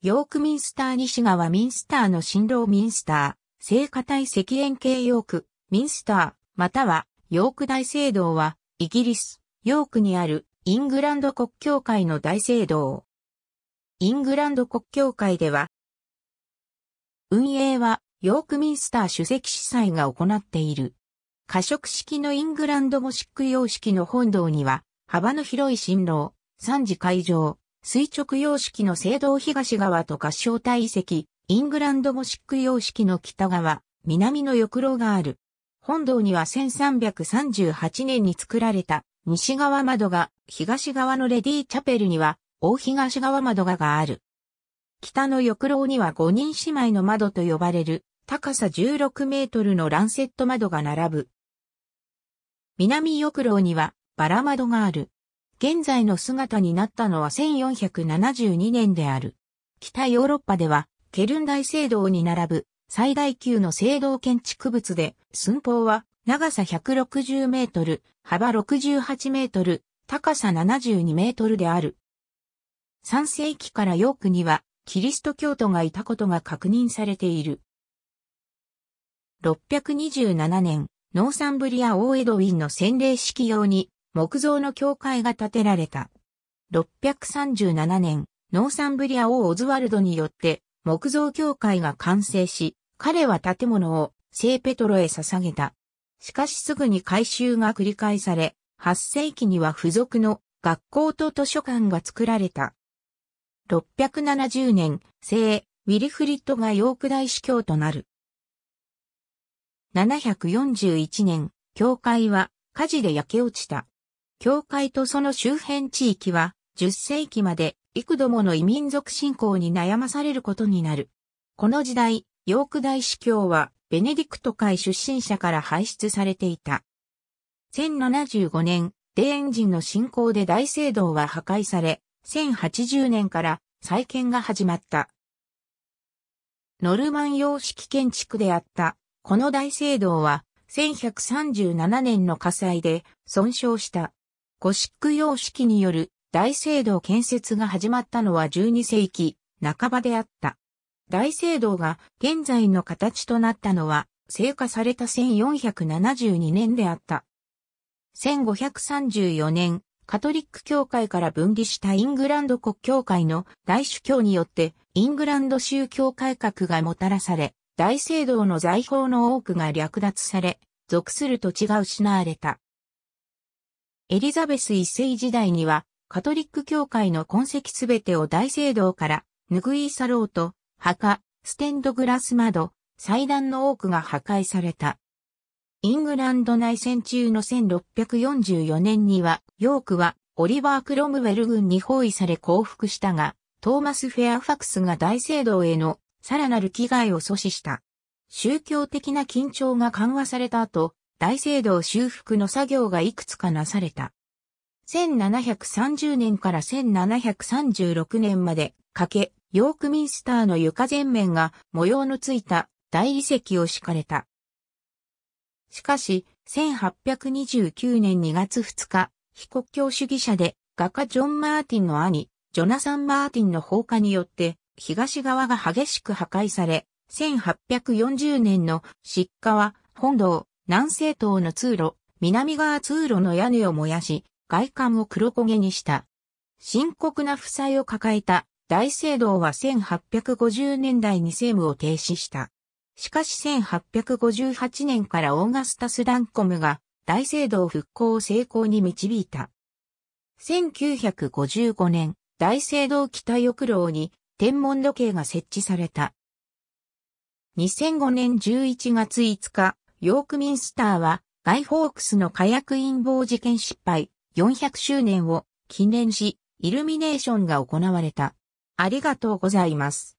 ヨークミンスター西側ミンスターの新郎ミンスター、聖火体赤炎系ヨーク、ミンスター、またはヨーク大聖堂は、イギリス、ヨークにあるイングランド国教会の大聖堂。イングランド国教会では、運営はヨークミンスター主席司祭が行っている。可食式のイングランドモシック様式の本堂には、幅の広い新郎、三次会場、垂直様式の聖堂東側と合唱体遺跡、イングランドゴシック様式の北側、南の浴炉がある。本堂には1338年に作られた西側窓が、東側のレディーチャペルには大東側窓ががある。北の浴炉には五人姉妹の窓と呼ばれる高さ16メートルのランセット窓が並ぶ。南浴炉にはバラ窓がある。現在の姿になったのは1472年である。北ヨーロッパでは、ケルン大聖堂に並ぶ最大級の聖堂建築物で、寸法は長さ160メートル、幅68メートル、高さ72メートルである。3世紀からヨークには、キリスト教徒がいたことが確認されている。627年、ノーサンブリア・オーエドウィンの洗礼式用に木造の教会が建てられた。637年、ノーサンブリア王オズワルドによって木造教会が完成し、彼は建物を聖ペトロへ捧げた。しかしすぐに改修が繰り返され、8世紀には付属の学校と図書館が作られた。670年、聖ウィリフリットがヨーク大司教となる。741年、教会は火事で焼け落ちた。教会とその周辺地域は、10世紀まで幾度もの異民族信仰に悩まされることになる。この時代、ヨーク大司教は、ベネディクト会出身者から排出されていた。1075年、デーン人の侵攻で大聖堂は破壊され、1080年から再建が始まった。ノルマン様式建築であった、この大聖堂は、1137年の火災で損傷した。ゴシック様式による大聖堂建設が始まったのは12世紀半ばであった。大聖堂が現在の形となったのは、成果された1472年であった。1534年、カトリック教会から分離したイングランド国教会の大主教によって、イングランド宗教改革がもたらされ、大聖堂の財宝の多くが略奪され、属する土地が失われた。エリザベス一世時代には、カトリック教会の痕跡すべてを大聖堂から拭い去ろうと、墓、ステンドグラス窓、祭壇の多くが破壊された。イングランド内戦中の1644年には、ヨークはオリバー・クロムウェル軍に包囲され降伏したが、トーマス・フェアファクスが大聖堂へのさらなる危害を阻止した。宗教的な緊張が緩和された後、大聖堂修復の作業がいくつかなされた。1730年から1736年までかけ、ヨークミンスターの床全面が模様のついた大理石を敷かれた。しかし、1829年2月2日、非国教主義者で画家ジョン・マーティンの兄、ジョナサン・マーティンの放火によって東側が激しく破壊され、1840年の失火は本堂、南西東の通路、南側通路の屋根を燃やし、外観を黒焦げにした。深刻な負債を抱えた大聖堂は1850年代に政務を停止した。しかし1858年からオーガスタス・ランコムが大聖堂復興を成功に導いた。1955年、大聖堂北翼楼に天文時計が設置された。2005年11月5日、ヨークミンスターは、ガイ・ホークスの火薬陰謀事件失敗400周年を記念し、イルミネーションが行われた。ありがとうございます。